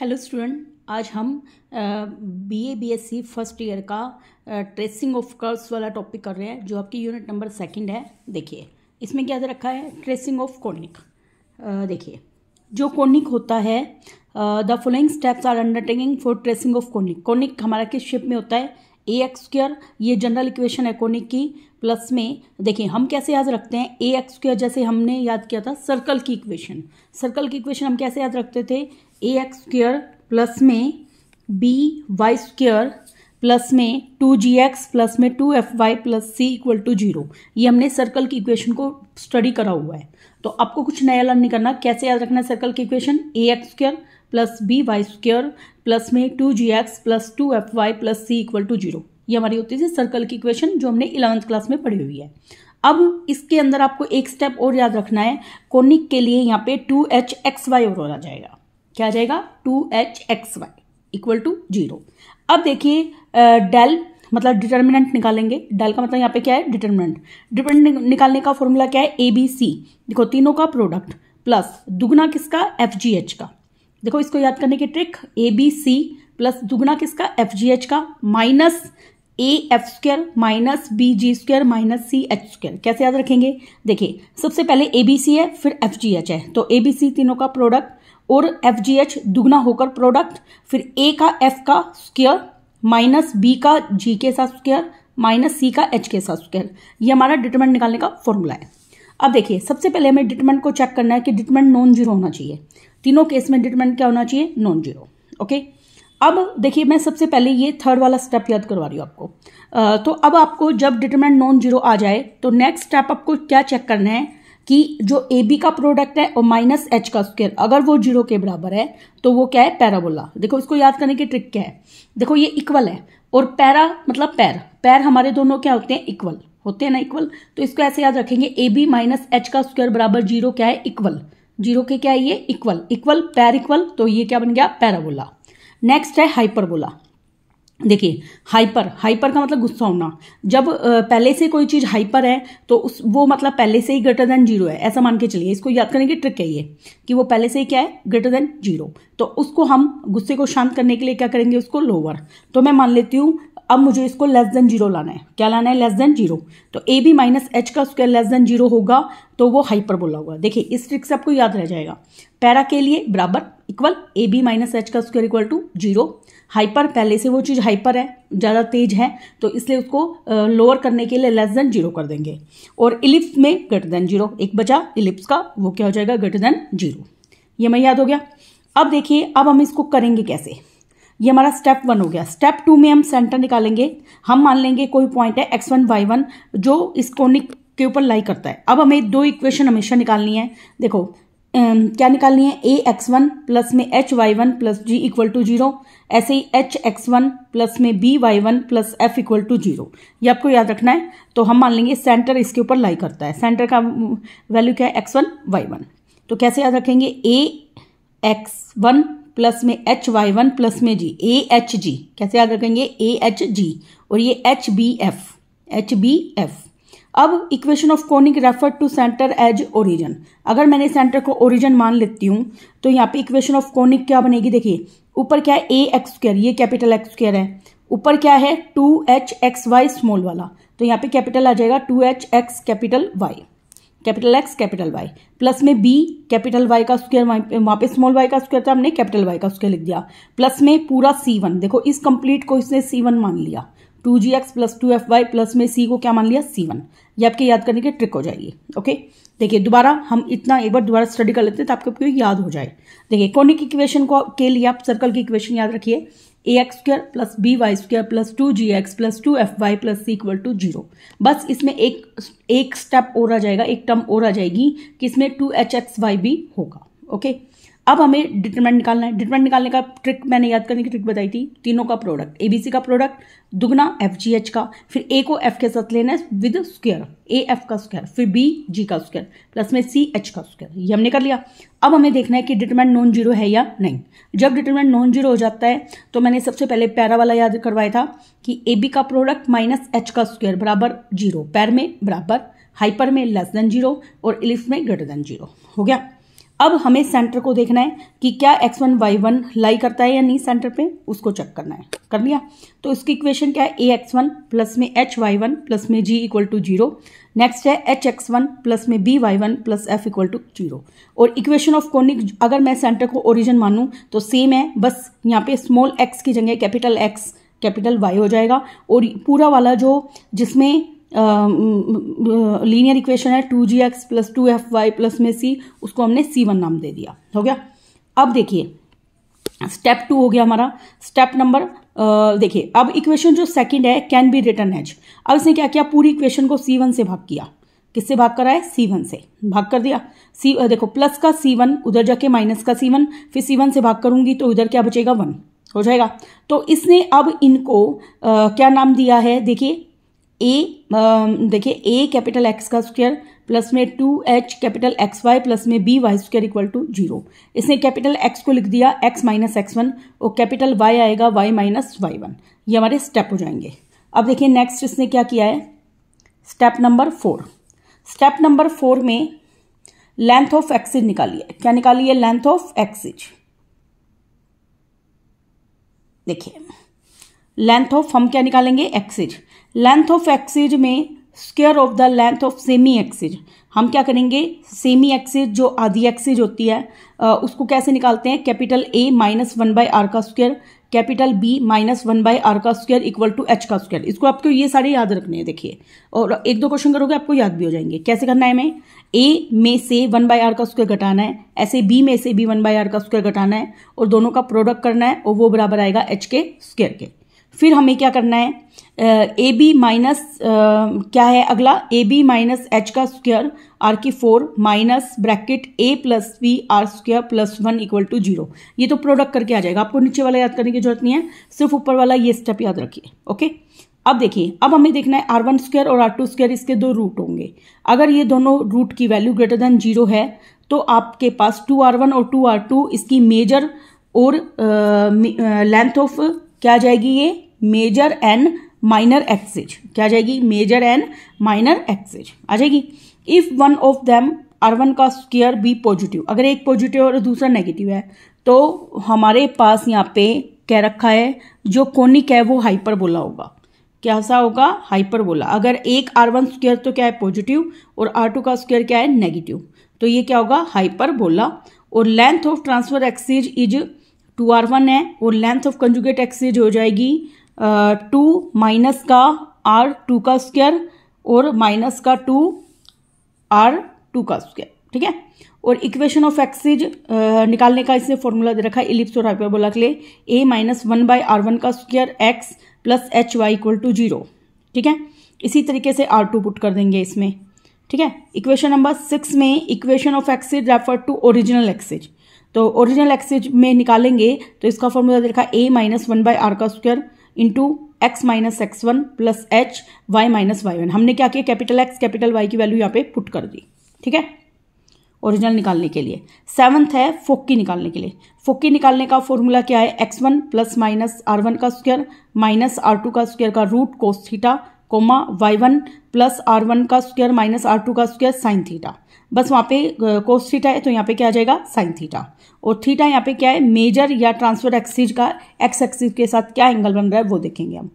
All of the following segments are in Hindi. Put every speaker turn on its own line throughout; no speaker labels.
हेलो स्टूडेंट आज हम B A B S C first year का ट्रेसिंग ऑफ कर्व्स वाला टॉपिक कर रहे हैं जो आपकी यूनिट नंबर सेकंड है देखिए इसमें क्या दे रखा है ट्रेसिंग ऑफ कॉर्निक देखिए जो कॉर्निक होता है the following steps are undertaking for tracing of conic conic हमारा किस शेप में होता है ए एक्स स्क्र ये जनरल इक्वेशन है कॉर्निक की प्लस में देखिए हम कैसे याद रखते हैं ए एक्स स्क्वायर जैसे हमने याद किया था सर्कल की इक्वेशन सर्कल की इक्वेशन हम कैसे याद रखते थे ए एक्स स्क्र प्लस में बी वाई स्क्र प्लस में टू जी एक्स प्लस में two F Y plus C equal to zero ये हमने सर्कल की इक्वेशन को स्टडी करा हुआ है तो आपको कुछ नया लर्न नहीं करना कैसे याद रखना है सर्कल की equation A X square plus B Y square plus में two G X plus two F Y plus C equal to zero ये हमारी होती थी सर्कल की इक्वेशन जो हमने इलेवंथ क्लास में पढ़ी हुई है अब इसके अंदर आपको एक स्टेप और याद रखना है कोनिक के लिए यहाँ पे टू एच एक्स वाई और आ जाएगा क्या आ जाएगा two H X Y equal to zero अब देखिए डेल मतलब डिटर्मिनेंट निकालेंगे डेल का मतलब यहाँ पे क्या है डिटर्मिनेंट डिटर्मिनेंट निकालने का फॉर्मूला क्या है ए बी सी देखो तीनों का प्रोडक्ट प्लस दुगना किसका एफ जी एच का देखो इसको याद करने की trick A B C plus दुगना किसका एफ जी एच का minus A F square minus B G square minus C H square कैसे याद रखेंगे देखिए सबसे पहले ए बी सी है फिर एफ जी एच है तो ए बी सी तीनों का प्रोडक्ट और एफ जी एच दुगना होकर प्रोडक्ट फिर ए का एफ का स्क्वेयर माइनस बी का जी के साथ स्क्वेयर माइनस सी का एच के साथ स्क्वेयर ये हमारा डिटर्मेंट निकालने का फॉर्मूला है अब देखिए सबसे पहले हमें डिटर्मेंट को चेक करना है कि डिटर्मेंट नॉन जीरो होना चाहिए तीनों केस में डिटर्मेंट क्या होना चाहिए नॉन जीरो ओके अब देखिए मैं सबसे पहले ये थर्ड वाला स्टेप याद करवा रही हूँ आपको आ, तो अब आपको जब डिटर्मेंट नॉन जीरो आ जाए तो नेक्स्ट स्टेप आपको क्या चेक करना है कि जो ए बी का प्रोडक्ट है और माइनस एच का स्क्वेयर अगर वो जीरो के बराबर है तो वो क्या है पैराबोला देखो इसको याद करने की ट्रिक क्या है देखो ये इक्वल है और पैरा मतलब पैर पैर हमारे दोनों क्या होते हैं इक्वल होते हैं ना इक्वल तो इसको ऐसे याद रखेंगे ए बी माइनस एच का स्क्वेयर बराबर जीरो क्या है इक्वल जीरो के क्या है ये इक्वल इक्वल पैर इक्वल तो ये क्या बन गया पैराबोला नेक्स्ट है हाइपरबोला देखिए हाइपर हाइपर का मतलब गुस्सा होना जब पहले से कोई चीज़ हाइपर है तो उस वो मतलब पहले से ही ग्रेटर देन जीरो है ऐसा मान के चलिए इसको याद करने की ट्रिक है ये कि वो पहले से ही क्या है ग्रेटर देन जीरो तो उसको हम गुस्से को शांत करने के लिए क्या करेंगे उसको लोअर तो मैं मान लेती हूँ अब मुझे इसको लेस देन जीरो लाना है क्या लाना है लेस देन जीरो तो ए बी माइनस एच का स्क्वायर लेस देन जीरो होगा तो वो हाइपर बोला होगा देखिए इस ट्रिक से आपको याद रह जाएगा पैरा के लिए बराबर equal A B minus H का square equal to zero hyper पहले से वो चीज़ हाइपर है ज़्यादा तेज है तो इसलिए उसको लोअर करने के लिए लेस देन जीरो कर देंगे और इलिप्स में ग्रेटर देन जीरो एक बचा इलिप्स का वो क्या हो जाएगा ग्रेटर देन जीरो ये हमें याद हो गया अब देखिए अब हम इसको करेंगे कैसे ये हमारा स्टेप वन हो गया स्टेप टू में हम सेंटर निकालेंगे हम मान लेंगे कोई पॉइंट है एक्स वन वाई वन जो इस कोनिक के ऊपर लाई करता है अब हमें दो इक्वेशन हमेशा निकालनी है देखो क्या निकालनी है ए एक्स वन प्लस में H Y one plus G equal to zero ऐसे ही एच एक्स वन प्लस में B Y one plus F equal to zero ये आपको याद रखना है तो हम मान लेंगे सेंटर इसके ऊपर लाई करता है सेंटर का वैल्यू क्या है एक्स वन वाई वन तो कैसे याद रखेंगे ए एक्स वन प्लस में एच वाई वन प्लस में जी ए एच जी कैसे याद रखेंगे ए एच जी और ये H B F H B F अब equation of conic refer to centre as origin अगर मैंने सेंटर को ओरिजन मान लेती हूँ तो यहाँ पे इक्वेशन ऑफ कॉनिक क्या बनेगी देखिए ऊपर क्या है ए एक्स स्क्र ये कैपिटल एक्स स्क्र है ऊपर क्या है two H X Y small वाला तो यहाँ पे कैपिटल आ जाएगा two H X capital Y capital X capital Y plus में बी कैपिटल वाई का स्क्वायर वहां पे स्मॉल वाई का स्क्वायर था हमने कैपिटल वाई का स्क्वायर लिख दिया प्लस में पूरा सी वन देखो इस कंप्लीट को इसने सी वन मान लिया two G X plus two F Y plus में सी को क्या मान लिया सी वन ये आपके याद करने की ट्रिक हो जाएगी ओके देखिए दोबारा हम इतना एक बार दोबारा स्टडी कर लेते हैं तो आपको आपको याद हो जाए देखिए कॉनिक इक्वेशन को के लिए आप सर्कल की इक्वेशन याद रखिए A X square plus B Y square plus two G X plus two F Y plus C equal to zero बस इसमें एक एक स्टेप और आ जाएगा एक टर्म और आ जाएगी कि इसमें two H X Y B होगा ओके okay? अब हमें डिटरमेंट निकालना है डिटरमेंट निकालने का ट्रिक मैंने याद करने की ट्रिक बताई थी तीनों का प्रोडक्ट एबीसी का प्रोडक्ट दुगना एफ जी एच का फिर ए को एफ के साथ लेना है विद स्क्वेयर ए एफ का स्क्वायर फिर बी जी का स्क्वायर प्लस में सी एच का स्क्वायर ये हमने कर लिया अब हमें देखना है कि डिटरमेंट नॉन जीरो है या नहीं जब डिटरमेंट नॉन जीरो हो जाता है तो मैंने सबसे पहले पैरा वाला याद करवाया था कि ए बी का प्रोडक्ट माइनस एच का स्क्वायर बराबर जीरो पैर में बराबर हाइपर में लेस देन जीरो और इलिफ में ग्रेटर देन जीरो हो गया अब हमें सेंटर को देखना है कि क्या X one Y one lie करता है या नहीं सेंटर पे उसको चेक करना है कर लिया तो इसकी इक्वेशन क्या है ए एक्स वन प्लस में एच वाई वन प्लस में G equal to zero next है एच एक्स वन प्लस में B Y one plus F equal to zero और इक्वेशन ऑफ कॉनिक अगर मैं सेंटर को ओरिजिन मानूँ तो सेम है बस यहाँ पे स्मॉल एक्स की जगह कैपिटल एक्स कैपिटल वाई हो जाएगा और पूरा वाला जो जिसमें लीनियर इक्वेशन है two G X plus two F Y plus में सी उसको हमने सी वन नाम दे दिया हो गया अब देखिए स्टेप टू हो गया हमारा स्टेप नंबर देखिए अब इक्वेशन जो सेकंड है कैन बी रिटर्न एज अब इसने क्या किया पूरी इक्वेशन को सी वन से भाग किया किससे भाग है सी वन से भाग कर दिया सी देखो प्लस का सी वन उधर जाके माइनस का सी वन फिर सी वन से भाग करूंगी तो इधर क्या बचेगा वन हो जाएगा तो इसने अब इनको आ, क्या नाम दिया है देखिए ए um, देखिए ए कैपिटल एक्स का स्क्वायर प्लस में two H capital X Y plus में B Y square equal to zero इसने कैपिटल एक्स को लिख दिया एक्स माइनस एक्स वन और कैपिटल वाई आएगा वाई माइनस वाई वन ये हमारे स्टेप हो जाएंगे अब देखिए नेक्स्ट इसने क्या किया है step number four step number four में लेंथ ऑफ एक्सिज निकाली है क्या निकाली है लेंथ ऑफ एक्सिज देखिए लेंथ ऑफ हम क्या निकालेंगे एक्सिज लेंथ ऑफ एक्सिज में square of the length of semi axes हम क्या करेंगे सेमी एक्सिज जो आधी एक्सिज होती है उसको कैसे निकालते हैं capital A minus one by R का square capital B minus one by R का स्क्वायर इक्वल टू एच का स्क्वायर इसको आपको ये सारे याद रखने हैं देखिए और एक दो क्वेश्चन करोगे आपको याद भी हो जाएंगे कैसे करना है हमें ए में से वन बाय आर का स्क्वायर घटाना है ऐसे बी में से बी वन बाय आर का स्क्वायर घटाना है और दोनों का प्रोडक्ट करना है और वो बराबर आएगा एच के स्क्वायर के फिर हमें क्या करना है ए बी माइनस क्या है अगला ए बी माइनस एच का स्क्वायर आर की four minus bracket A plus B R square plus one equal to zero ये तो प्रोडक्ट करके आ जाएगा आपको नीचे वाला याद करने की जरूरत नहीं है सिर्फ ऊपर वाला ये स्टेप याद रखिए ओके अब देखिए अब हमें देखना है आर वन स्क्वायर और आर टू स्क्वायर इसके दो रूट होंगे अगर ये दोनों रूट की वैल्यू ग्रेटर देन जीरो है तो आपके पास टू आर वन और टू आर टू इसकी मेजर और लेंथ ऑफ क्या जाएगी ये मेजर एंड माइनर एक्सेज क्या आ जाएगी मेजर एन माइनर एक्सेज आ जाएगी if one of them R one का स्केयर बी पॉजिटिव अगर एक पॉजिटिव और दूसरा नेगेटिव है तो हमारे पास यहाँ पे क्या रखा है जो कोनिक है वो हाइपर बोला होगा कैसा होगा हाइपर बोला अगर एक आर वन स्क्वेयर तो क्या है पॉजिटिव और आर टू का स्क्वेयर क्या है नेगेटिव तो ये क्या होगा हाइपर बोला और length of transverse axes is two R one है और लेंथ ऑफ कंजुगेट एक्सेज हो जाएगी टू माइनस का आर टू का स्क्वायर और माइनस का टू आर टू का स्क्वायर ठीक है और इक्वेशन ऑफ एक्सिज निकालने का इसने फॉर्मूला दे रखा है इलिप्स और हाइपरबोला के लिए A minus one by R one का square X plus H Y equal to zero ठीक है इसी तरीके से आर टू पुट कर देंगे इसमें ठीक है इक्वेशन नंबर सिक्स में equation of axes refer to original axes तो ओरिजिनल एक्सिज में निकालेंगे तो इसका फॉर्मूला दे रखा है A minus one by R का square into X minus X one plus H Y minus Y one हमने क्या किया कैपिटल एक्स कैपिटल वाई की वैल्यू यहाँ पे पुट कर दी ठीक है ओरिजिनल निकालने के लिए सेवन्थ है फोक्की निकालने के लिए फोक्की निकालने का फॉर्मूला क्या है x one plus minus R one का स्क्वायर माइनस आर टू का स्क्वायर का root cos theta comma Y one plus R one का स्क्वायर माइनस आर टू का स्क्वायर साइन थीटा बस वहाँ पे कोस थीटा है तो यहाँ पे क्या आ जाएगा साइन थीटा और थीटा यहाँ पे क्या है मेजर या ट्रांसफर एक्सीज का एक्स एक्सीज के साथ क्या एंगल बन रहा है वो देखेंगे हम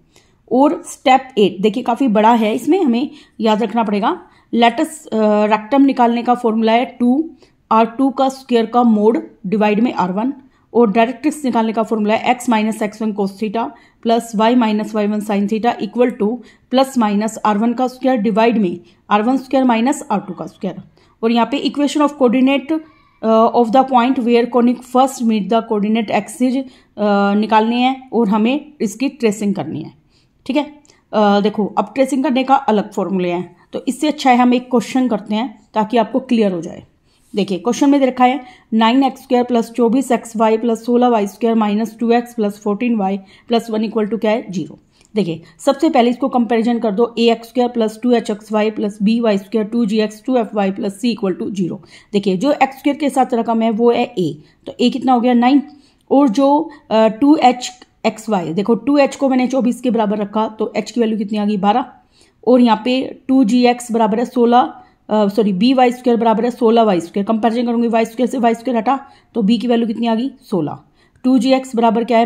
और स्टेप एट देखिए काफ़ी बड़ा है इसमें हमें याद रखना पड़ेगा लेटस रेक्टम निकालने का फॉर्मूला है टू आर टू का स्क्वेयर का मोड डिवाइड में आर वन और डायरेक्ट्रिक्स निकालने का फॉर्मूला है X minus X one cos theta plus Y minus Y one sine theta equal to plus minus R one का स्क्वेयर डिवाइड में R one square minus R two का स्क्वेयर और यहाँ पे equation of coordinate of the point where conic first meet the coordinate axes निकालनी है और हमें इसकी ट्रेसिंग करनी है ठीक है uh, देखो अब ट्रेसिंग करने का अलग फॉर्मूले हैं तो इससे अच्छा है हम एक क्वेश्चन करते हैं ताकि आपको क्लियर हो जाए देखिए क्वेश्चन में दे रखा है नाइन एक्स स्क्वायर प्लस चौबीस एक्स वाई प्लस सोलह Y square minus two x plus fourteen Y plus one equal to क्या है जीरो देखिए सबसे पहले इसको कंपेरिजन कर दो A X square plus two H X Y plus B Y square two G X two F Y plus C equal to zero देखिए जो एक्स स्क्र के साथ रकम है वो है ए तो ए कितना हो गया नाइन और जो टू एच एक्स वाई देखो टू एच को मैंने चौबीस के बराबर रखा तो एच की वैल्यू कितनी आ गई बारह और यहाँ पे टू जी एक्स बराबर है सोलह सॉरी बी वाई स्क्र बराबर है सोलह वाई स्क्र कंपेरिजन करूंगी वाई स्क्र से वाई स्क्र हटा तो बी की वैल्यू कितनी आ गई सोलह टू जी एक्स बराबर क्या है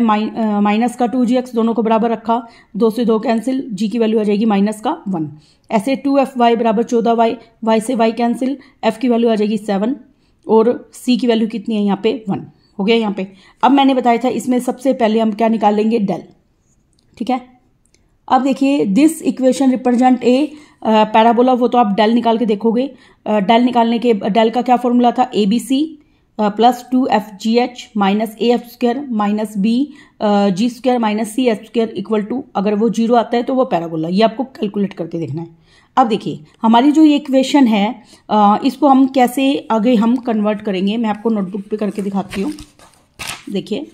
माइनस का टू जी एक्स दोनों को बराबर रखा दो से दो कैंसिल जी की वैल्यू आ जाएगी माइनस का वन ऐसे टू एफ वाई बराबर चौदह वाई वाई से वाई कैंसिल एफ की वैल्यू आ जाएगी सेवन और सी की वैल्यू कितनी है यहाँ पे वन हो गया यहाँ पे अब मैंने बताया था इसमें सबसे पहले हम क्या निकाल लेंगे डेल ठीक है अब देखिए this equation represent a parabola वो तो आप डेल निकाल के देखोगे डेल निकालने के डेल का क्या फॉर्मूला था A B C plus two F G H minus A F square minus B G square minus C F square equal to अगर वो जीरो आता है तो वो पैराबोला ये आपको कैलकुलेट करके देखना है अब देखिए हमारी जो ये इक्वेशन है आ, uh, इसको हम कैसे आगे हम कन्वर्ट करेंगे मैं आपको नोटबुक पे करके दिखाती हूँ देखिए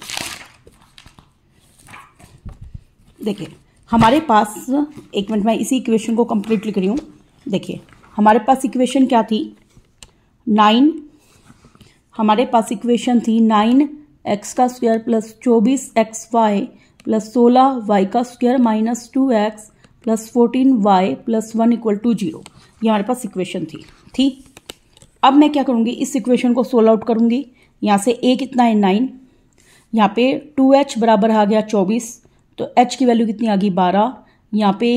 देखिए हमारे पास एक मिनट मैं इसी इक्वेशन को कंप्लीट लिख रही हूँ देखिए हमारे पास इक्वेशन क्या थी नाइन हमारे पास इक्वेशन थी नाइन एक्स का स्क्वायर प्लस चौबीस एक्स वाई प्लस सोलह वाई का square minus two x plus fourteen Y plus one equal to zero ये हमारे पास इक्वेशन थी थी अब मैं क्या करूँगी इस इक्वेशन को सोल्व आउट करूँगी यहाँ से ए कितना है नाइन यहाँ पे टू एच बराबर आ गया चौबीस तो एच की वैल्यू कितनी आ गई बारह यहाँ पे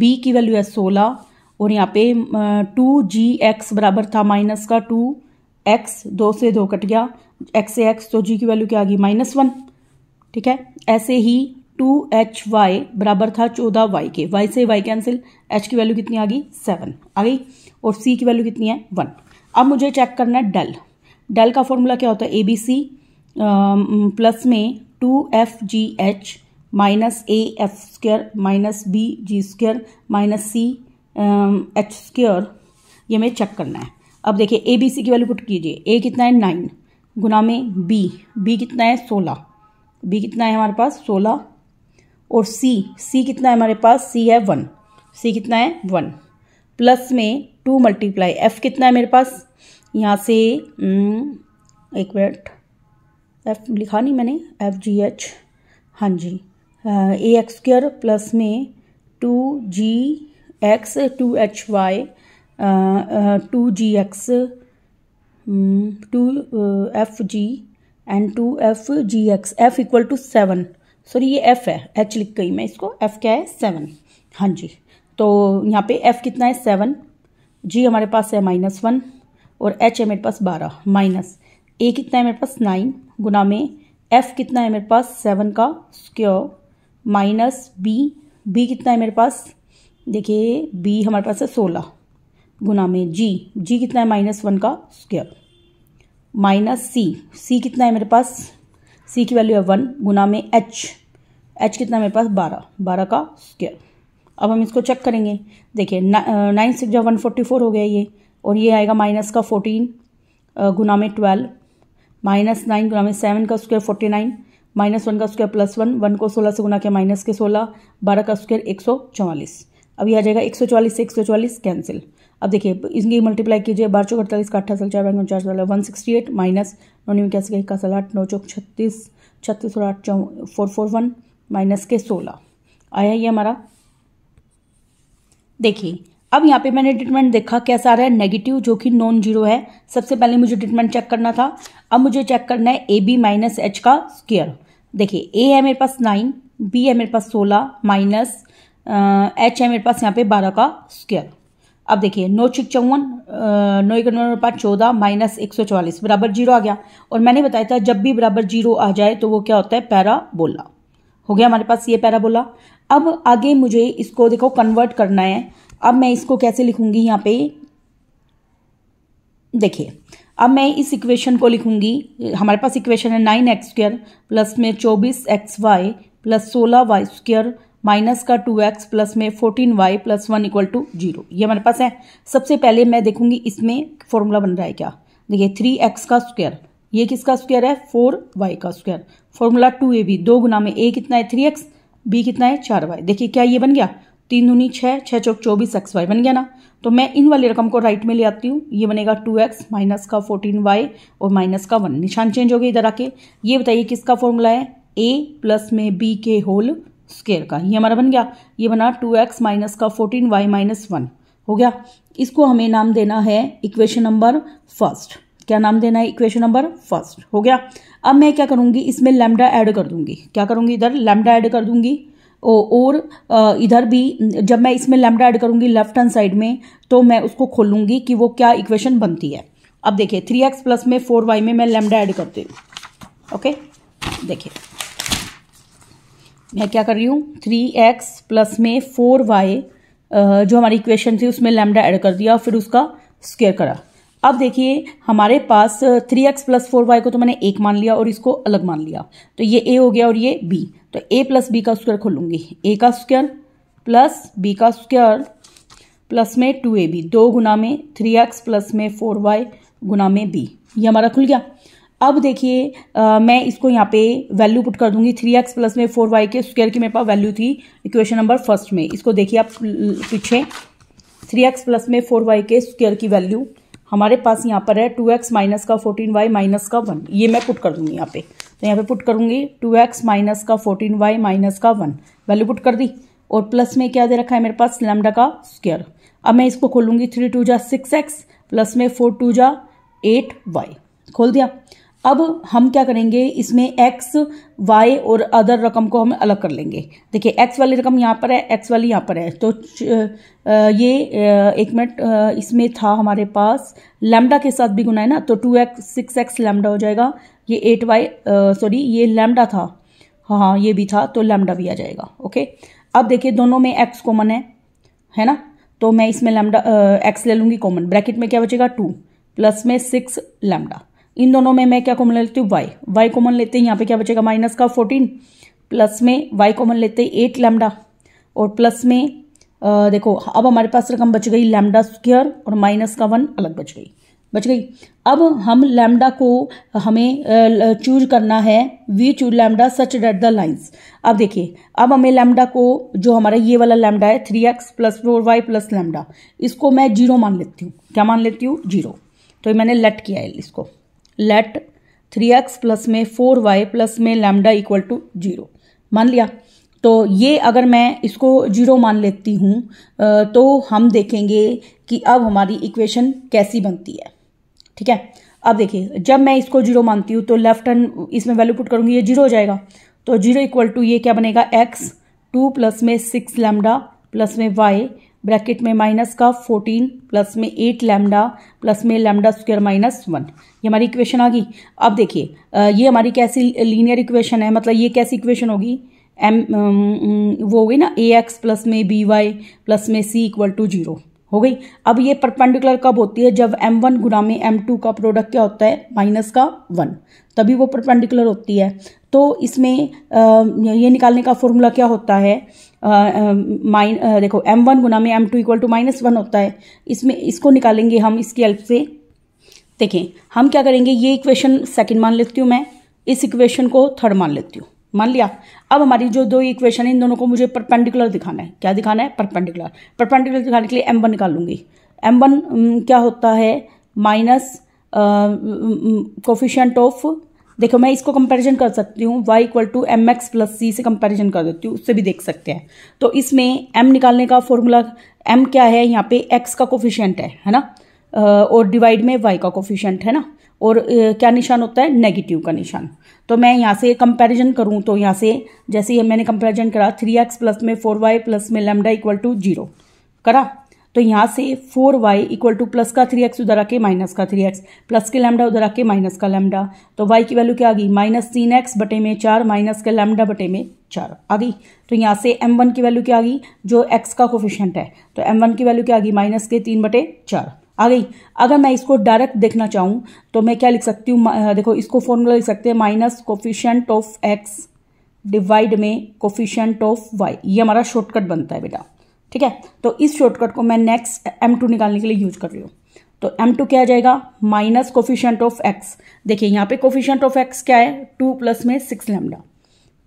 बी की वैल्यू है सोलह और यहाँ पे टू जी एक्स बराबर था माइनस का टू एक्स दो से दो कट गया एक्स से एक्स तो जी की वैल्यू क्या आ गई माइनस वन ठीक है ऐसे ही टू एच वाई बराबर था चौदह वाई के वाई से वाई कैंसिल एच की वैल्यू कितनी आ गई सेवन आ गई और सी की वैल्यू कितनी है वन अब मुझे चेक करना है डेल डेल का फॉर्मूला क्या होता है ए बी सी प्लस में two F G H minus A F square minus B G square minus C H square ये हमें चेक करना है अब देखिए ए बी सी की वैल्यू पुट कीजिए ए कितना है नाइन गुना में बी बी कितना है सोलह बी कितना है हमारे पास सोलह और सी सी कितना है हमारे पास सी है वन सी कितना है वन प्लस में टू मल्टीप्लाई एफ कितना है मेरे पास यहाँ से हम्म, एक मिनट एफ लिखा नहीं मैंने एफ जी एच हाँ जी ए एक्स स्क्र प्लस में two G X two H Y two G X hmm, two F G and two F G X F equal to seven sorry ये एफ है एच लिख गई मैं इसको एफ क्या है सेवन हाँ जी तो यहाँ पे एफ कितना है सेवन जी हमारे पास है माइनस वन और एच है मेरे पास बारह माइनस ए कितना है मेरे पास नाइन गुना में एफ कितना है मेरे पास सेवन का स्क्योर माइनस बी बी कितना है मेरे पास देखिए बी हमारे पास है सोलह गुना में जी जी कितना है माइनस वन का स्क्वेयर माइनस सी सी कितना है मेरे पास सी की वैल्यू है वन गुना में एच एच कितना है मेरे पास बारह बारह का स्क्वेयर अब हम इसको चेक करेंगे देखिए नाइन सिक्स uh, जब वन फोर्टी फोर हो गया ये और ये आएगा माइनस का फोर्टीन uh, गुना में ट्वेल्व माइनस नाइन गुना में सेवन का square forty nine minus one का स्क्वायर प्लस वन वन को सोलह से गुना किया माइनस के सोलह बारह का स्क्वायर एक सौ चौवालीस अब यह आ जाएगा एक सौ चौवालीस से एक सौ चौवालीस कैंसिल अब देखिए इसकी मल्टीप्लाई कीजिए बारह चौक अड़तालीस का अट्ठाईस चार बैंक उनचास वाला वन सिक्सटी एट माइनस नौ नौ इक्यासी का इक्का आठ नौ चौक छत्तीस छत्तीस और आठ चौ फोर फोर वन माइनस के सोलह आया ये हमारा देखिए अब यहाँ पे मैंने ट्रीटमेंट देखा कैसा आ रहा है नेगेटिव जो कि नॉन जीरो है सबसे पहले मुझे ट्रीटमेंट चेक करना था अब मुझे चेक करना है ए बी माइनस एच का स्केयर देखिए ए है मेरे पास नाइन बी है मेरे पास सोलह माइनस एच है मेरे पास यहाँ पे बारह का स्केयर अब देखिए नौ छिक चौवन नौ एक नौ पाँच चौदह माइनस एक सौ चौवालीस बराबर जीरो आ गया और मैंने बताया था जब भी बराबर जीरो आ जाए तो वो क्या होता है पैराबोला हो गया हमारे पास ये पैराबोला अब आगे मुझे इसको देखो कन्वर्ट करना है अब मैं इसको कैसे लिखूंगी यहाँ पे देखिए अब मैं इस इक्वेशन को लिखूंगी हमारे पास इक्वेशन है नाइन एक्स स्क्र प्लस में चौबीस एक्स वाई प्लस सोलह वाई स्क्र माइनस का टू एक्स प्लस में fourteen Y plus one equal to zero ये हमारे पास है सबसे पहले मैं देखूंगी इसमें फॉर्मूला बन रहा है क्या देखिए थ्री एक्स का स्क्वायर ये किसका स्क्वायर है फोर वाई का square formula two A B दो गुना में ए कितना है थ्री एक्स बी कितना है चार वाई देखिए क्या ये बन गया तीन दूनी छः छः चौक चौबीस एक्स वाई बन गया ना तो मैं इन वाली रकम को राइट में ले आती हूँ ये बनेगा टू एक्स माइनस का फोर्टीन वाई और माइनस का वन निशान चेंज हो गया इधर आके ये बताइए किसका फॉर्मूला है ए प्लस में बी के होल स्केयर का ये हमारा बन गया ये बना टू एक्स माइनस का फोर्टीन वाई माइनस वन हो गया इसको हमें नाम देना है इक्वेशन नंबर फर्स्ट क्या नाम देना है इक्वेशन नंबर फर्स्ट हो गया अब मैं क्या करूँगी इसमें लैमडा ऐड कर दूंगी क्या करूँगी इधर लैमडा ऐड कर ओ और इधर भी जब मैं इसमें लैमडा ऐड करूँगी लेफ्ट हैंड साइड में तो मैं उसको खोलूँगी कि वो क्या इक्वेशन बनती है अब देखिए थ्री एक्स प्लस में फोर वाई में मैं लेमडा ऐड करती हूँ ओके देखिए मैं क्या कर रही हूँ थ्री एक्स प्लस में फोर वाई जो हमारी इक्वेशन थी उसमें लैमडा ऐड कर दिया फिर उसका स्क्वेयर करा अब देखिए हमारे पास three x plus four Y को तो मैंने एक मान लिया और इसको अलग मान लिया तो ये ए हो गया और ये बी तो ए प्लस बी का स्क्वेयर खोलूंगी ए का स्क्वेयर प्लस बी का स्क्वेयर प्लस में टू ए बी दो गुना में थ्री एक्स प्लस में फोर वाई गुना में बी ये हमारा खुल गया अब देखिए मैं इसको यहाँ पे वैल्यू पुट कर दूंगी थ्री एक्स प्लस में फोर वाई के स्क्वायर की मेरे पास वैल्यू थी इक्वेशन नंबर फर्स्ट में इसको देखिए आप पीछे थ्री एक्स प्लस में फोर वाई के स्क्वायर की वैल्यू हमारे पास यहाँ पर है टू एक्स माइनस का फोर्टीन वाई माइनस का वन ये मैं पुट कर दूंगी यहाँ पे तो यहाँ पे पुट करूंगी टू एक्स माइनस का फोर्टीन वाई माइनस का वन वैल्यू पुट कर दी और प्लस में क्या दे रखा है मेरे पास लैमडा का स्क्वेयर अब मैं इसको खोलूंगी थ्री टू जा सिक्स एक्स प्लस में फोर टू जा एट वाई खोल दिया अब हम क्या करेंगे इसमें एक्स वाई और अदर रकम को हम अलग कर लेंगे देखिए एक्स वाली रकम यहाँ पर है एक्स वाली यहाँ पर है तो ये एक मिनट इसमें था हमारे पास लैमडा के साथ भी गुना है ना तो two X six X lambda हो जाएगा ये एट वाई सॉरी ये लैमडा था हाँ हाँ ये भी था तो लैमडा भी आ जाएगा ओके अब देखिए दोनों में एक्स कॉमन है है ना तो मैं इसमें लैमडा एक्स ले लूँगी कॉमन ब्रैकेट में क्या बचेगा टू प्लस में सिक्स लैमडा इन दोनों में मैं क्या कॉमन लेती हूँ वाई वाई कॉमन लेते हैं यहाँ पे क्या बचेगा माइनस का फोर्टीन प्लस में वाई कॉमन लेते हैं एट लैमडा और प्लस में आ, देखो अब हमारे पास रकम बच गई लैमडा स्क्वेयर और माइनस का वन अलग बच गई बच गई अब हम लैमडा को हमें चूज करना है we choose lambda such that the lines अब देखिए अब हमें लैमडा को जो हमारा ये वाला लैमडा है three x plus four y plus lambda इसको मैं जीरो मान लेती हूँ क्या मान लेती हूँ जीरो तो मैंने लेट किया है इसको लेट थ्री एक्स प्लस में फोर वाई प्लस में लैमडा इक्वल टू जीरो मान लिया तो ये अगर मैं इसको जीरो मान लेती हूँ तो हम देखेंगे कि अब हमारी इक्वेशन कैसी बनती है ठीक है अब देखिए जब मैं इसको जीरो मानती हूँ तो लेफ्ट हैंड इसमें वैल्यू पुट करूँगी ये जीरो हो जाएगा तो जीरो इक्वल टू ये क्या बनेगा एक्स टू प्लस में सिक्स लैमडा प्लस में वाई ब्रैकेट में माइनस का फोर्टीन प्लस में एट लैमडा प्लस में लैमडा स्क्वायर माइनस वन ये हमारी इक्वेशन आ गई अब देखिए ये हमारी कैसी लीनियर इक्वेशन है मतलब ये कैसी इक्वेशन होगी एम वो हो गई ना ए एक्स प्लस में बी वाई प्लस में सी इक्वल टू जीरो हो गई अब ये परपेंडिकुलर कब होती है जब एम वन गुना में एम टू का प्रोडक्ट क्या होता है माइनस का वन तभी वो परपेंडिकुलर होती है तो इसमें ये निकालने का फॉर्मूला क्या होता है माइन देखो एम वन गुना में m two equal to minus one होता है इसमें इसको निकालेंगे हम इसकी हेल्प से देखें हम क्या करेंगे ये इक्वेशन सेकंड मान लेती हूँ मैं इस इक्वेशन को थर्ड मान लेती हूँ मान लिया अब हमारी जो दो इक्वेशन है इन दोनों को मुझे परपेंडिकुलर दिखाना है क्या दिखाना है परपेंडिकुलर परपेंडिकुलर दिखाने के लिए एम वन निकाल लूंगी एम वन क्या होता है माइनस कोफिशेंट ऑफ देखो मैं इसको कंपैरिजन कर सकती हूँ y equal to m x plus c से कंपैरिजन कर देती हूँ उससे भी देख सकते हैं तो इसमें m निकालने का फॉर्मूला m क्या है यहाँ पे x का कोफिशियंट है है ना और डिवाइड में y का कोफिशियंट है ना और क्या निशान होता है नेगेटिव का निशान तो मैं यहाँ से कंपैरिजन करूँ तो यहाँ से जैसे ही मैंने कंपेरिजन करा थ्री एक्स प्लस में फोर वाई प्लस में लेमडा इक्वल टू जीरो करा तो यहाँ से four y equal to plus का थ्री एक्स उधर आके माइनस का थ्री एक्स प्लस के लैमडा उधर आके माइनस का लैमडा तो वाई की वैल्यू क्या आ गई माइनस तीन एक्स बटे में चार माइनस का लैमडा बटे में चार आ गई तो यहाँ से एम वन की वैल्यू क्या आ गई जो एक्स का कोफिशेंट है तो एम वन की वैल्यू क्या आ गई माइनस के तीन बटे चार आ गई अगर मैं इसको डायरेक्ट देखना चाहूँ तो मैं क्या लिख सकती हूँ देखो इसको फॉर्मूला लिख सकते हैं minus coefficient of x divide में कोफिशेंट ऑफ वाई ये हमारा शॉर्टकट बनता है बेटा ठीक है तो इस शॉर्टकट को मैं नेक्स्ट एम टू निकालने के लिए यूज कर रही हूँ तो एम टू क्या जाएगा माइनस कोफिशियंट ऑफ एक्स देखिए यहाँ पे कोफिशियंट ऑफ एक्स क्या है टू प्लस में सिक्स लैमडा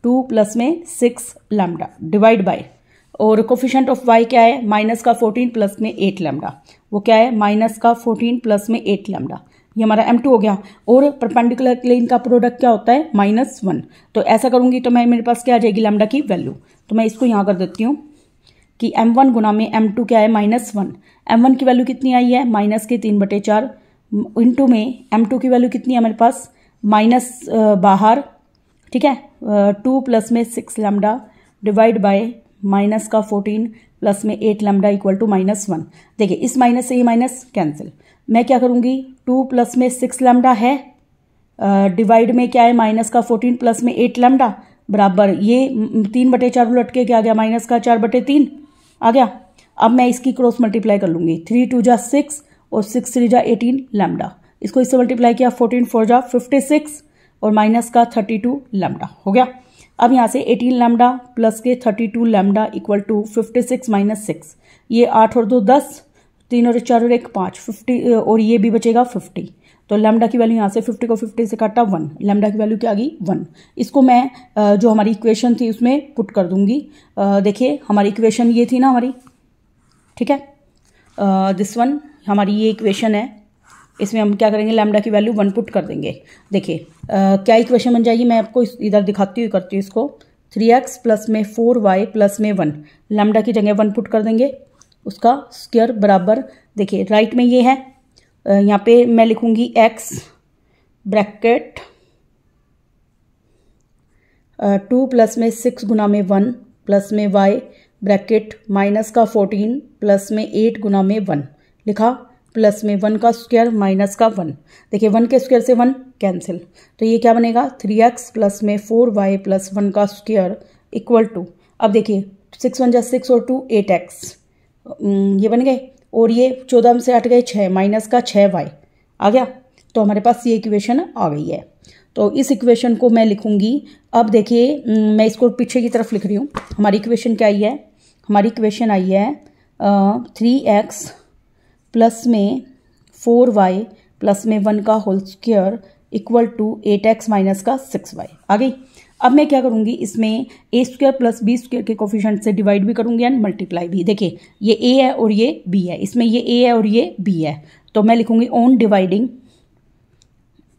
टू प्लस में सिक्स लैमडा डिवाइड बाय और कोफिशियंट ऑफ वाई क्या है माइनस का फोर्टीन प्लस में एट लैमडा वो क्या है माइनस का फोर्टीन प्लस में एट लैमडा ये हमारा एम टू हो गया और परपेंडिकुलर प्लेन का प्रोडक्ट क्या होता है माइनस वन तो ऐसा करूंगी तो मैं मेरे पास क्या आ जाएगी लैमडा की वैल्यू तो मैं इसको यहाँ कर देती हूँ कि एम वन गुना में एम टू क्या है माइनस वन एम वन की वैल्यू कितनी आई है माइनस के तीन बटे चार इंटू में एम टू की वैल्यू कितनी है हमारे पास माइनस बाहर ठीक है टू प्लस में six lambda divide by minus का फोर्टीन प्लस में eight lambda equal to minus one देखिए इस माइनस से ये माइनस कैंसिल मैं क्या करूँगी टू प्लस में सिक्स लैमडा है डिवाइड uh, में क्या है माइनस का फोर्टीन प्लस में एट लैमडा बराबर ये तीन बटे चार लटके क्या गया माइनस का चार बटे तीन आ गया अब मैं इसकी क्रॉस मल्टीप्लाई कर लूंगी थ्री टू जा सिक्स और सिक्स थ्री जा एटीन लैमडा इसको इससे मल्टीप्लाई किया फोर्टीन फोर जा फिफ्टी सिक्स और माइनस का थर्टी टू लेमडा हो गया अब यहाँ से एटीन लेमडा प्लस के thirty two lambda equal to fifty six minus six ये आठ और दो दस तीन और चार और एक पाँच फिफ्टी और ये भी बचेगा फिफ्टी तो लेमडा की वैल्यू यहाँ से फिफ्टी को फिफ्टी से काटा वन लेमडा की वैल्यू क्या आ गई वन इसको मैं जो हमारी इक्वेशन थी उसमें पुट कर दूंगी देखिए हमारी इक्वेशन ये थी ना हमारी ठीक है दिस वन हमारी ये इक्वेशन है इसमें हम क्या करेंगे लैमडा की वैल्यू वन पुट कर देंगे देखिए क्या इक्वेशन बन जाएगी मैं आपको इधर दिखाती हुई करती हूँ इसको थ्री एक्स प्लस में फोर वाई प्लस में वन लैमडा की जगह वन पुट कर देंगे उसका स्क्वेयर बराबर देखिए राइट में ये है यहाँ पे मैं लिखूंगी एक्स ब्रैकेट टू प्लस में सिक्स गुना में वन प्लस में वाई ब्रैकेट माइनस का फोर्टीन प्लस में एट गुना में वन लिखा प्लस में वन का स्क्वायर माइनस का वन देखिए वन के स्क्वायर से वन कैंसिल तो ये क्या बनेगा थ्री एक्स प्लस में फोर वाई प्लस वन का स्क्वायर इक्वल टू अब देखिए सिक्स वन जा सिक्स और टू एट एक्स ये बन गए और ये चौदह में से हट गए छः माइनस का छः वाई आ गया तो हमारे पास ये इक्वेशन आ गई है तो इस इक्वेशन को मैं लिखूँगी अब देखिए मैं इसको पीछे की तरफ लिख रही हूँ हमारी इक्वेशन क्या आई है हमारी इक्वेशन आई है थ्री एक्स प्लस में फोर वाई प्लस में वन का whole square equal to eight x minus का सिक्स वाई आ गई अब मैं क्या करूँगी इसमें a square plus b square के कोफिशेंट से डिवाइड भी करूँगी एंड मल्टीप्लाई भी देखिए ये ए है और ये बी है इसमें ये ए है और ये बी है तो मैं लिखूँगी on dividing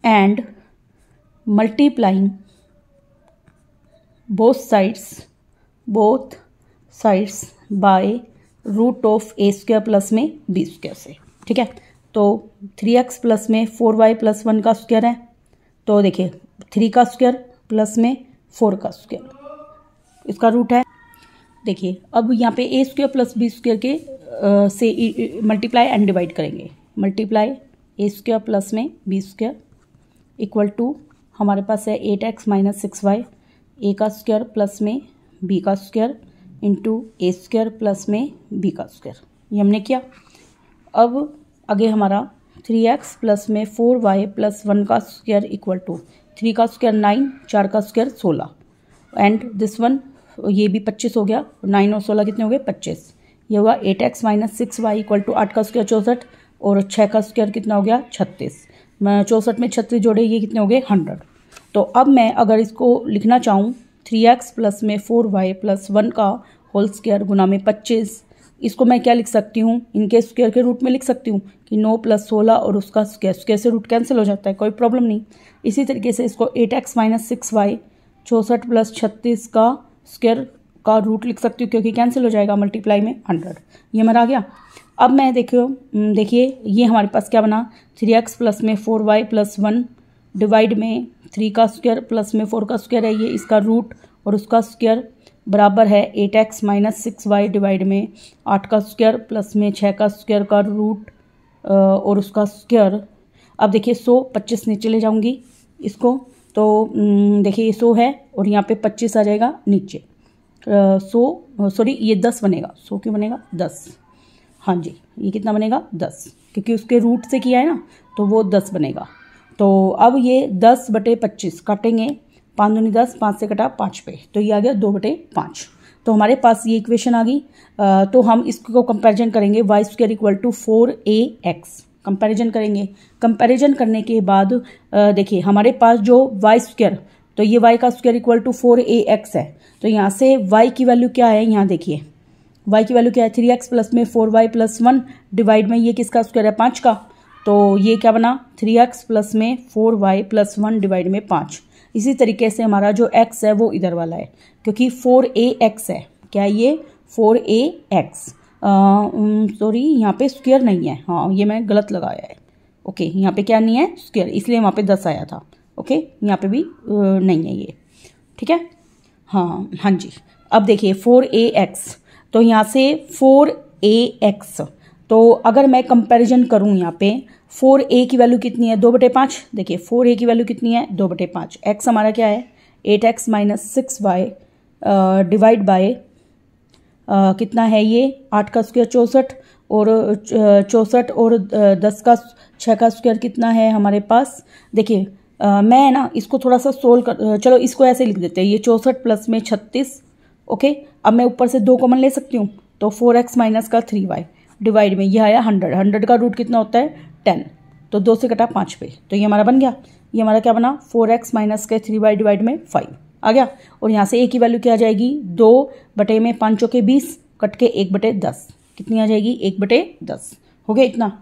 and multiplying both sides both sides by root of a square plus में बी स्क्वेयर से ठीक है तो थ्री एक्स प्लस में फोर वाई प्लस वन का स्क्वेयर है तो देखिए थ्री का स्क्वेयर प्लस में फोर का स्क्वेयर इसका रूट है देखिए अब यहाँ पे a square plus b square के आ, से मल्टीप्लाई एंड डिवाइड करेंगे मल्टीप्लाई ए स्क्वेयर प्लस में बी स्क्वेयर इक्वल टू हमारे पास है eight x minus six y a का स्क्वेयर प्लस में बी का square into a square plus में बी का स्क्वेयर ये हमने किया अब आगे हमारा थ्री एक्स प्लस में फोर वाई प्लस वन का स्क्वायर इक्वल टू थ्री का स्क्वायर नाइन चार का स्क्वायर सोलह एंड दिस वन ये भी पच्चीस हो गया नाइन और सोलह कितने हो गए पच्चीस ये हुआ eight x minus six y equal to आठ का स्क्वायर चौंसठ और छः का स्क्वायर कितना हो गया छत्तीस चौंसठ में छत्तीस जोड़े ये कितने हो गए हंड्रेड तो अब मैं अगर इसको लिखना चाहूँ थ्री एक्स प्लस में फोर वाई प्लस वन का होल स्क्वायर गुना में पच्चीस इसको मैं क्या लिख सकती हूँ इनके स्क्वेयर के रूट में लिख सकती हूँ कि नौ प्लस सोलह और उसका स्क्वेयर स्क्वेयर से रूट कैंसिल हो जाता है कोई प्रॉब्लम नहीं इसी तरीके से इसको eight x minus six y चौंसठ प्लस छत्तीस का स्क्वेयर का रूट लिख सकती हूँ क्योंकि कैंसिल हो जाएगा मल्टीप्लाई में हंड्रेड ये हमारा आ गया अब मैं देखियो हम्म, देखिए ये हमारे पास क्या बना थ्री एक्स प्लस में four y plus one divide में थ्री का स्क्वेयर प्लस में फोर का स्क्वेयर है ये इसका रूट और उसका स्क्वेयर बराबर है eight x minus six y divide में आठ का स्क्वायर प्लस में छः का स्क्वायर का रूट और उसका स्क्वायर अब देखिए सो पच्चीस नीचे ले जाऊंगी इसको तो देखिए ये सो है और यहाँ पे पच्चीस आ जाएगा नीचे सो सॉरी ये दस बनेगा सो क्यों बनेगा दस हाँ जी ये कितना बनेगा दस क्योंकि उसके रूट से किया है ना तो वो दस बनेगा तो अब ये दस बटे पच्चीस काटेंगे पाँच दूनी दस पाँच से कटा पाँच पे तो ये आ गया दो बटे पाँच तो हमारे पास ये इक्वेशन आ गई तो हम इसको कंपैरिजन करेंगे y square equal to four a x comparison करेंगे कंपेरिजन करने के बाद देखिए हमारे पास जो वाई स्क्र तो ये वाई का square equal to four a x है तो यहाँ से वाई की वैल्यू क्या है यहाँ देखिए वाई की वैल्यू क्या है थ्री एक्स प्लस में four y plus one divide में ये किसका स्क्वायर है पाँच का तो ये क्या बना थ्री एक्स प्लस में four y plus one divide में पाँच इसी तरीके से हमारा जो एक्स है वो इधर वाला है क्योंकि फोर ए एक्स है क्या ये फोर ए एक्स सॉरी यहाँ पे स्क्वेयर नहीं है हाँ ये मैंने गलत लगाया है ओके यहाँ पे क्या नहीं है स्क्वेयर इसलिए वहाँ पे दस आया था ओके यहाँ पे भी नहीं है ये ठीक है हाँ हाँ जी अब देखिए फोर ए एक्स तो यहाँ से फोर ए एक्स तो अगर मैं कंपेरिजन करूँ यहाँ पे फोर ए की वैल्यू कितनी है दो बटे पाँच देखिए फोर ए की वैल्यू कितनी है दो बटे पाँच एक्स हमारा क्या है eight x minus six y divide by कितना है ये आठ का स्क्वायर चौंसठ और चौंसठ और दस का छः का स्क्वायर कितना है हमारे पास देखिए मैं ना इसको थोड़ा सा सोल्व कर चलो इसको ऐसे लिख देते हैं ये चौंसठ प्लस में छत्तीस ओके अब मैं ऊपर से दो कॉमन ले सकती हूँ तो फोर एक्स माइनस का थ्री वाई डिवाइड में यह आया हंड्रेड हंड्रेड का रूट कितना होता है टेन तो दो से कटा पाँच पे तो ये हमारा बन गया ये हमारा क्या बना फोर एक्स माइनस के थ्री वाई डिवाइड में फाइव आ गया और यहाँ से ए की वैल्यू क्या आ जाएगी दो बटे में पाँचों के बीस कट के एक बटे दस कितनी आ जाएगी एक बटे दस हो गया इतना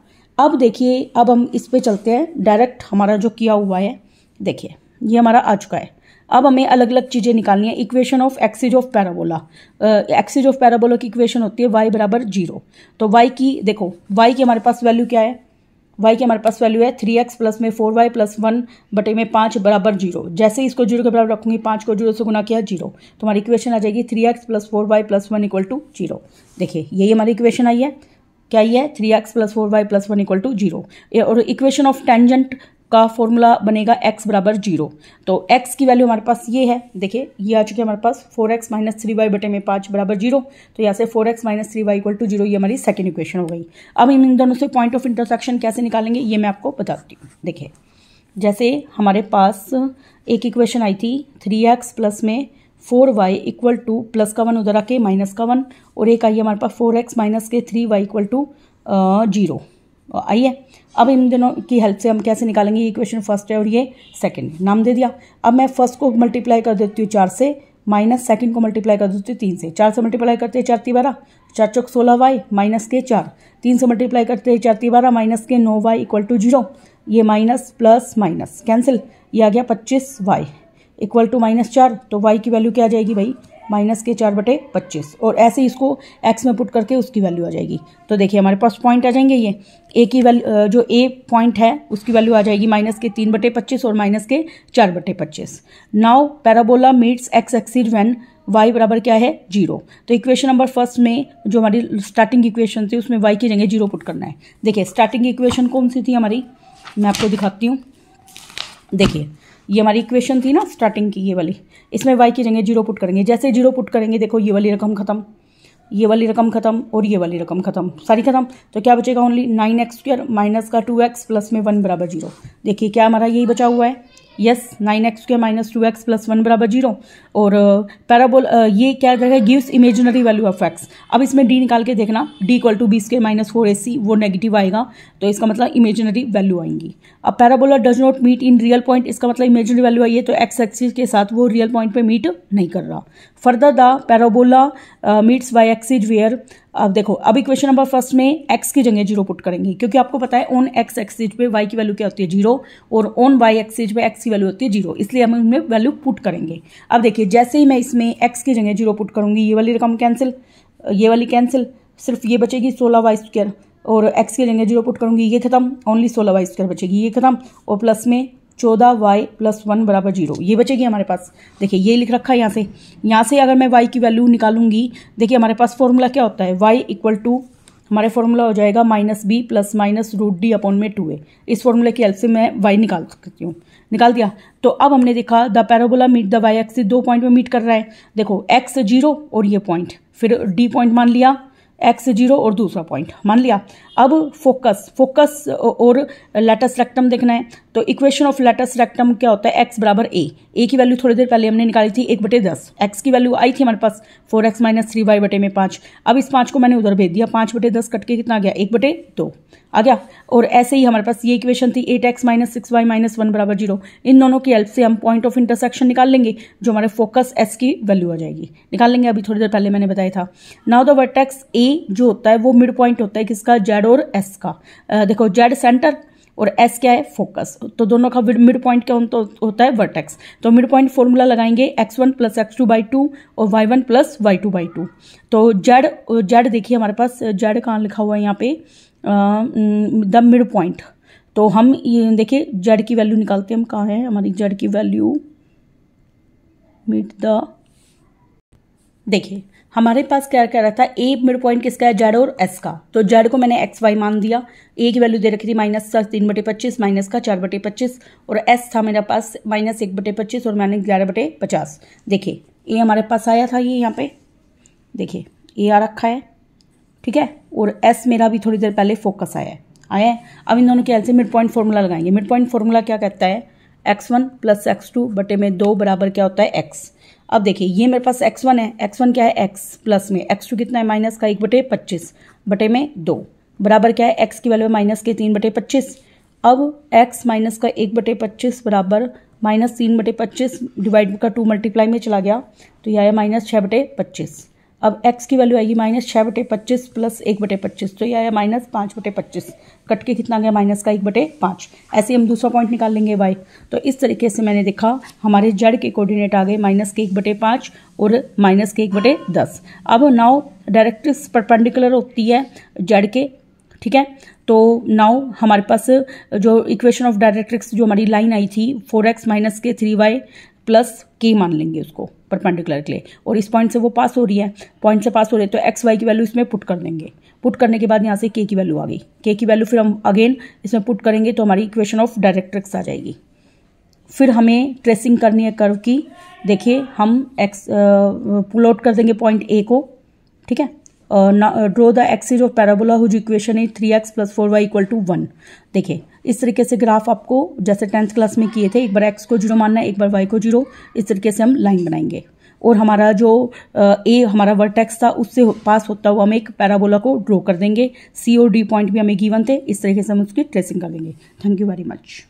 अब देखिए अब हम इस पे चलते हैं डायरेक्ट हमारा जो किया हुआ है देखिए ये हमारा आ चुका है अब हमें अलग अलग चीज़ें निकालनी है equation of axis of parabola axis of parabola की इक्वेशन होती है वाई बराबर जीरो तो वाई की देखो वाई की हमारे पास वैल्यू क्या है वाई की हमारे पास वैल्यू है थ्री एक्स प्लस में फोर वाई प्लस वन बटे में पाँच बराबर जीरो जैसे ही इसको जीरो के बराबर रखूंगी पाँच को जीरो से गुना किया जीरो तो हमारी इक्वेशन आ जाएगी three x plus four y plus one equal to zero देखिए यही हमारी इक्वेशन आई है क्या ये three x plus four y plus one equal to zero और इक्वेशन ऑफ टेंजेंट का फॉर्मूला बनेगा x बराबर जीरो तो x की वैल्यू हमारे पास ये है देखिए ये आ चुके हमारे पास four x minus three y बटे में पाँच बराबर जीरो तो यहाँ से four x minus three y equal to zero ये हमारी सेकेंड इक्वेशन हो गई अब हम इन दोनों से पॉइंट ऑफ इंटरसेक्शन कैसे निकालेंगे ये मैं आपको बताती हूँ देखिए जैसे हमारे पास एक इक्वेशन आई थी थ्री एक्स प्लस में four y equal to plus का वन उधर आके माइनस का वन और एक आई हमारे पास फोर एक्स माइनस के three y equal to zero आइए अब इन दोनों की हेल्प से हम कैसे निकालेंगे ये क्वेश्चन फर्स्ट है और ये सेकंड नाम दे दिया अब मैं फर्स्ट को मल्टीप्लाई कर देती हूँ चार से माइनस सेकंड को मल्टीप्लाई कर देती हूँ तीन से चार से मल्टीप्लाई करते हैं चार ती बारह चार चौक सोलह वाई माइनस के चार तीन से मल्टीप्लाई करते हैं चार ती बारह माइनस के नौ वाई इक्वल टू जीरो ये माइनस प्लस माइनस कैंसिल ये आ गया पच्चीस वाई इक्वल टू माइनस चार तो वाई की वैल्यू क्या आ जाएगी भाई माइनस के चार बटे पच्चीस और ऐसे ही इसको एक्स में पुट करके उसकी वैल्यू आ जाएगी तो देखिए हमारे पास पॉइंट आ जाएंगे ये ए की वैल्यू जो ए पॉइंट है उसकी वैल्यू आ जाएगी माइनस के तीन बटे पच्चीस और माइनस के चार बटे पच्चीस now parabola meets x axis when y बराबर क्या है जीरो तो इक्वेशन नंबर फर्स्ट में जो हमारी स्टार्टिंग इक्वेशन थी उसमें वाई की जगह जीरो पुट करना है देखिए स्टार्टिंग इक्वेशन कौन सी थी हमारी मैं आपको दिखाती हूँ देखिए ये हमारी इक्वेशन थी ना स्टार्टिंग की ये वाली इसमें वाई की जगह जीरो पुट करेंगे जैसे जीरो पुट करेंगे देखो ये वाली रकम खत्म ये वाली रकम खत्म और ये वाली रकम खत्म सारी खत्म तो क्या बचेगा only nine x square minus का टू एक्स प्लस में वन बराबर जीरो देखिए क्या हमारा यही बचा हुआ है यस नाइन एक्स के minus two x plus one बराबर जीरो और पैराबोल uh, uh, ये क्या है gives imaginary value of x अब इसमें डी निकाल के देखना डी इक्वल टू बीस के माइनस फोर ए सी वो नेगेटिव आएगा तो इसका मतलब इमेजिनरी वैल्यू आएंगी अब parabola does not meet in real point इसका मतलब इमेजिनरी वैल्यू आई है तो एक्स एक्सिस के साथ वो रियल पॉइंट पर मीट नहीं कर रहा further the parabola meets y axis where अब देखो अभी इक्वेशन नंबर फर्स्ट में एक्स की जगह जीरो पुट करेंगे क्योंकि आपको पता है ओन एक्स एक्सिज पे वाई की वैल्यू क्या होती है जीरो और ओन वाई एक्सिज पे एक्स की वैल्यू होती है जीरो इसलिए हम इनमें वैल्यू पुट करेंगे अब देखिए जैसे ही मैं इसमें एक्स की जगह जीरो पुट करूंगी ये वाली रकम कैंसिल ये वाली कैंसिल सिर्फ ये बचेगी सोलह वाई स्क्वायर और एक्स की जगह जीरो पुट करूंगी ये खत्म ओनली सोलह वाई स्क्वायर बचेगी ये खत्म और प्लस में चौदह वाई प्लस वन बराबर जीरो ये बचेगी हमारे पास देखिए ये लिख रखा है यहाँ से यहाँ से अगर मैं वाई की वैल्यू निकालूंगी देखिए हमारे पास फॉर्मूला क्या होता है वाई इक्वल टू हमारे फॉर्मूला हो जाएगा minus b plus minus root d upon में टू ए इस फॉर्मूले की हेल्प से मैं वाई निकाल सकती हूँ निकाल दिया तो अब हमने देखा the parabola meet the y x दो पॉइंट में मीट कर रहा है देखो एक्स जीरो और ये पॉइंट फिर डी पॉइंट मान लिया एक्स जीरो और दूसरा पॉइंट मान लिया अब फोकस फोकस और लेटस रेक्टम देखना है तो इक्वेशन ऑफ लेटस रेक्टम क्या होता है एक्स बराबर ए ए की वैल्यू थोड़ी देर पहले हमने निकाली थी एक बटे दस एक्स की वैल्यू आई थी हमारे पास four x minus three y बटे में पांच अब इस पांच को मैंने उधर भेज दिया पांच बटे दस कट के कितना आ गया एक बटे दो आ गया और ऐसे ही हमारे पास ये इक्वेशन थी eight x minus six y minus one बराबर जीरो इन दोनों की हेल्प से हम पॉइंट ऑफ इंटरसेक्शन निकाल लेंगे जो हमारे फोकस एस की वैल्यू आ जाएगी निकाल लेंगे अभी थोड़ी देर पहले मैंने बताया था नाउ द वर्टेक्स ए जो होता है वो मिड पॉइंट होता है किसका जेड जेड और एस का देखो जेड सेंटर और एस क्या है फोकस तो दोनों का मिड पॉइंट क्या तो होता है वर्टेक्स तो मिड पॉइंट फॉर्मूला लगाएंगे x one plus x two by two और y one plus y two by two तो जेड जेड देखिए हमारे पास जेड कहाँ लिखा हुआ है यहाँ पे द मिड पॉइंट तो हम देखिए जेड की वैल्यू निकालते हैं हम कहाँ है हमारी जेड की वैल्यू मिड द देखिए हमारे पास क्या कह रहा था ए मिड पॉइंट किसका है जेड और एस का तो जेड को मैंने एक्स वाई मान दिया ए की वैल्यू दे रखी थी माइनस का तीन बटे पच्चीस माइनस का चार बटे पच्चीस और एस था मेरे पास माइनस एक बटे पच्चीस और मैंने ग्यारह बटे पचास देखिए ए हमारे पास आया था ये यहाँ पे देखिए ए आ रखा है ठीक है और एस मेरा भी थोड़ी देर पहले फोकस आया है आया है अब इन दोनों के ऐसे से मिड पॉइंट फॉर्मूला लगाएंगे मिड पॉइंट फॉर्मूला क्या कहता है x one plus x two बटे में दो बराबर क्या होता है एक्स अब देखिए ये मेरे पास एक्स वन है एक्स वन क्या है एक्स प्लस में एक्स टू कितना है माइनस का एक बटे पच्चीस बटे में दो बराबर क्या है एक्स की वैल्यू माइनस के तीन बटे पच्चीस अब एक्स माइनस का एक बटे पच्चीस बराबर माइनस तीन बटे पच्चीस डिवाइड का टू मल्टीप्लाई में चला गया तो यह आया माइनस छः बटे पच्चीस अब x की वैल्यू आएगी माइनस छः बटे पच्चीस प्लस एक बटे पच्चीस तो ये आया माइनस पाँच बटे पच्चीस कट के कितना गया माइनस का एक बटे पाँच ऐसे हम दूसरा पॉइंट निकाल लेंगे y तो इस तरीके से मैंने देखा हमारे जड़ के कोऑर्डिनेट आ गए माइनस के एक बटे पाँच और माइनस के एक बटे दस अब नाव डायरेक्ट्रिक्स परपेंडिकुलर होती है जड़ के ठीक है तो नाउ हमारे पास जो इक्वेशन ऑफ डायरेक्ट्रिक्स जो हमारी लाइन आई थी फोर एक्स माइनस के थ्री वाई प्लस के मान लेंगे उसको परपेंडिकुलर के लिए और इस पॉइंट से वो पास हो रही है पॉइंट से पास हो रही है तो एक्स वाई की वैल्यू इसमें पुट कर देंगे पुट करने के बाद यहाँ से के की वैल्यू आ गई के की वैल्यू फिर हम अगेन इसमें पुट करेंगे तो हमारी इक्वेशन ऑफ डायरेक्ट्रिक्स आ जाएगी फिर हमें ट्रेसिंग करनी है कर्व की देखिए हम एक्स पुल आउट कर देंगे पॉइंट ए को ठीक है Uh, draw the axis of parabola whose equation is three x plus four y equal to one देखिए इस तरीके से ग्राफ आपको जैसे टेंथ क्लास में किए थे एक बार एक्स को जीरो मानना है एक बार वाई को जीरो इस तरीके से हम लाइन बनाएंगे और हमारा जो ए हमारा वर्टेक्स था उससे पास होता हुआ हम एक पैराबोला को ड्रॉ कर देंगे सी और डी पॉइंट भी हमें गिवन थे इस तरीके से हम उसकी ट्रेसिंग कर देंगे थैंक यू वेरी मच